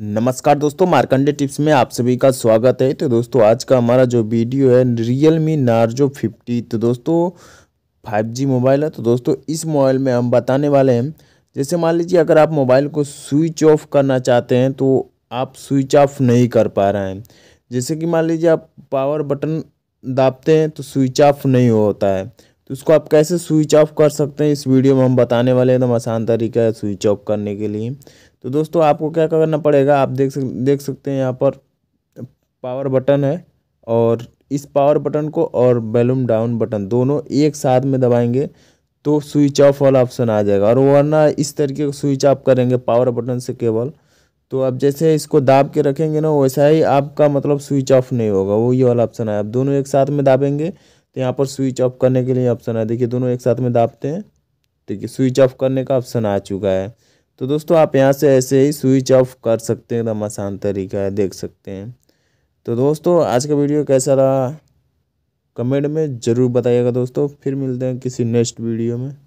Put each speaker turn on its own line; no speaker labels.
नमस्कार दोस्तों मार्कंडे टिप्स में आप सभी का स्वागत है तो दोस्तों आज का हमारा जो वीडियो है रियल मी नार्जो फिफ्टी तो दोस्तों फाइव जी मोबाइल है तो दोस्तों इस मोबाइल में हम बताने वाले हैं जैसे मान लीजिए अगर आप मोबाइल को स्विच ऑफ करना चाहते हैं तो आप स्विच ऑफ नहीं कर पा रहे हैं जैसे कि मान लीजिए आप पावर बटन दाबते हैं तो स्विच ऑफ नहीं होता है तो उसको आप कैसे स्विच ऑफ कर सकते हैं इस वीडियो में हम बताने वाले एकदम आसान तरीका है स्विच ऑफ करने के लिए तो दोस्तों आपको क्या करना पड़ेगा आप देख सक देख सकते हैं यहाँ पर पावर बटन है और इस पावर बटन को और बैलूम डाउन बटन दोनों एक साथ में दबाएंगे तो स्विच ऑफ वाला ऑप्शन आ जाएगा और वरना इस तरीके का स्विच ऑफ करेंगे पावर बटन से केवल तो आप जैसे इसको दाब के रखेंगे ना वैसा ही आपका मतलब स्विच ऑफ नहीं होगा वो ये वाला ऑप्शन है आप दोनों एक साथ में दाबेंगे तो यहाँ पर स्विच ऑफ करने के लिए ऑप्शन है देखिए दोनों एक साथ में दाबते हैं देखिए स्विच ऑफ करने का ऑप्शन आ चुका है तो दोस्तों आप यहाँ से ऐसे ही स्विच ऑफ कर सकते हैं एकदम आसान तरीका है देख सकते हैं तो दोस्तों आज का वीडियो कैसा रहा कमेंट में ज़रूर बताइएगा दोस्तों फिर मिलते हैं किसी नेक्स्ट वीडियो में